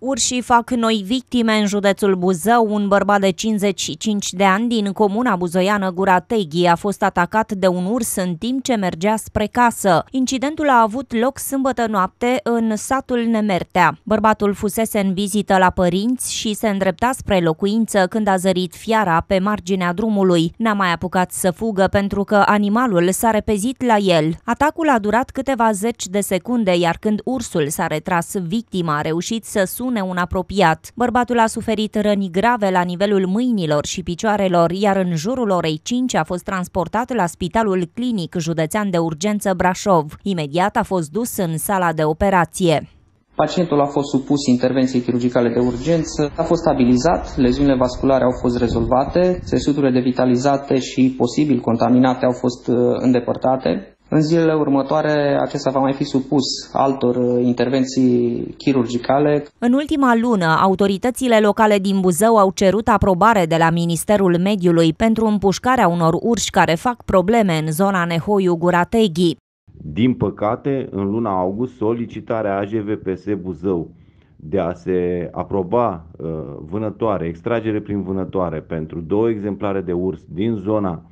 Urșii fac noi victime în județul Buzău. Un bărbat de 55 de ani din comuna buzoiană Gura Teghi a fost atacat de un urs în timp ce mergea spre casă. Incidentul a avut loc sâmbătă noapte în satul Nemertea. Bărbatul fusese în vizită la părinți și se îndrepta spre locuință când a zărit fiara pe marginea drumului. N-a mai apucat să fugă pentru că animalul s-a repezit la el. Atacul a durat câteva zeci de secunde, iar când ursul s-a retras, victima a reușit să sună minune un apropiat. Bărbatul a suferit răni grave la nivelul mâinilor și picioarelor, iar în jurul orei 5 a fost transportat la Spitalul Clinic Județean de Urgență Brașov. Imediat a fost dus în sala de operație. Pacientul a fost supus intervenției chirurgicale de urgență, a fost stabilizat, leziunile vasculare au fost rezolvate, țesuturile devitalizate și posibil contaminate au fost uh, îndepărtate. În zilele următoare, acesta va mai fi supus altor uh, intervenții chirurgicale. În ultima lună, autoritățile locale din Buzău au cerut aprobare de la Ministerul Mediului pentru împușcarea unor urși care fac probleme în zona Nehoiu-Gurateghi. Din păcate, în luna august, solicitarea AGVPS Buzău de a se aproba uh, vânătoare, extragere prin vânătoare pentru două exemplare de urs din zona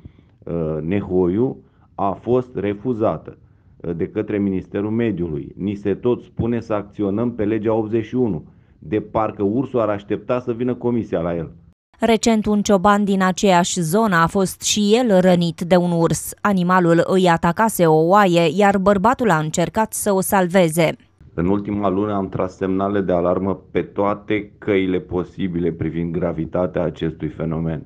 uh, Nehoiu, a fost refuzată uh, de către Ministerul Mediului. Ni se tot spune să acționăm pe legea 81, de parcă ursul ar aștepta să vină comisia la el. Recent un cioban din aceeași zonă a fost și el rănit de un urs. Animalul îi atacase o oaie, iar bărbatul a încercat să o salveze. În ultima lună am tras semnale de alarmă pe toate căile posibile privind gravitatea acestui fenomen.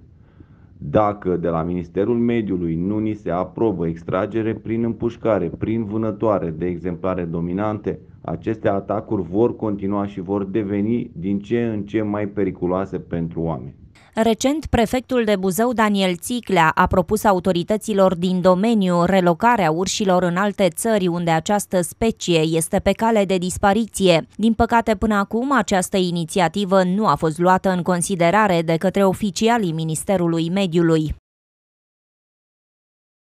Dacă de la Ministerul Mediului nu ni se aprobă extragere prin împușcare, prin vânătoare de exemplare dominante, aceste atacuri vor continua și vor deveni din ce în ce mai periculoase pentru oameni. Recent, prefectul de Buzău, Daniel Țiclea, a propus autorităților din domeniu relocarea urșilor în alte țări unde această specie este pe cale de dispariție. Din păcate, până acum, această inițiativă nu a fost luată în considerare de către oficialii Ministerului Mediului.